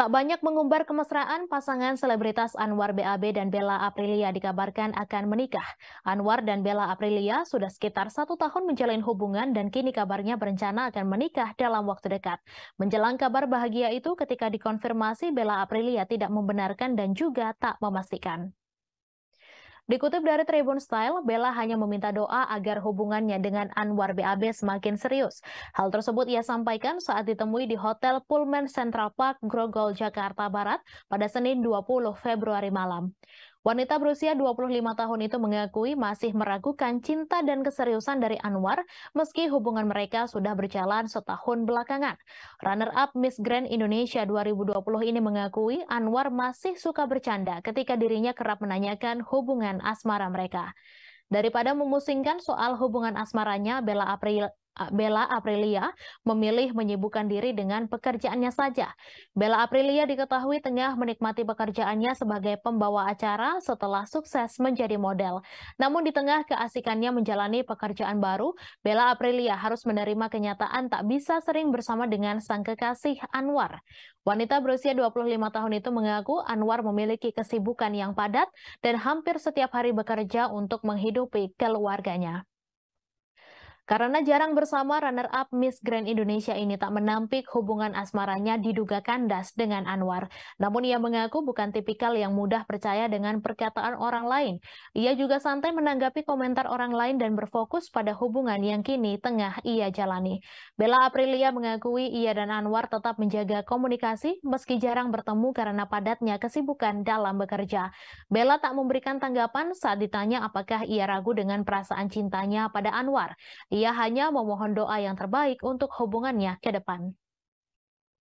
Tak banyak mengumbar kemesraan, pasangan selebritas Anwar BAB dan Bella Aprilia dikabarkan akan menikah. Anwar dan Bella Aprilia sudah sekitar satu tahun menjalin hubungan dan kini kabarnya berencana akan menikah dalam waktu dekat. Menjelang kabar bahagia itu ketika dikonfirmasi Bella Aprilia tidak membenarkan dan juga tak memastikan. Dikutip dari Tribun Style, Bella hanya meminta doa agar hubungannya dengan Anwar BAB semakin serius. Hal tersebut ia sampaikan saat ditemui di Hotel Pullman Central Park, Grogol, Jakarta Barat pada Senin 20 Februari malam. Wanita berusia 25 tahun itu mengakui masih meragukan cinta dan keseriusan dari Anwar meski hubungan mereka sudah berjalan setahun belakangan. Runner-up Miss Grand Indonesia 2020 ini mengakui Anwar masih suka bercanda ketika dirinya kerap menanyakan hubungan asmara mereka. Daripada memusingkan soal hubungan asmaranya, Bella April Ah, Bella Aprilia memilih menyibukkan diri dengan pekerjaannya saja. Bella Aprilia diketahui tengah menikmati pekerjaannya sebagai pembawa acara setelah sukses menjadi model. Namun di tengah keasikannya menjalani pekerjaan baru, Bella Aprilia harus menerima kenyataan tak bisa sering bersama dengan sang kekasih Anwar. Wanita berusia 25 tahun itu mengaku Anwar memiliki kesibukan yang padat dan hampir setiap hari bekerja untuk menghidupi keluarganya. Karena jarang bersama, runner-up Miss Grand Indonesia ini tak menampik hubungan asmaranya diduga kandas dengan Anwar. Namun ia mengaku bukan tipikal yang mudah percaya dengan perkataan orang lain. Ia juga santai menanggapi komentar orang lain dan berfokus pada hubungan yang kini tengah ia jalani. Bella Aprilia mengakui ia dan Anwar tetap menjaga komunikasi meski jarang bertemu karena padatnya kesibukan dalam bekerja. Bella tak memberikan tanggapan saat ditanya apakah ia ragu dengan perasaan cintanya pada Anwar ia hanya memohon doa yang terbaik untuk hubungannya ke depan.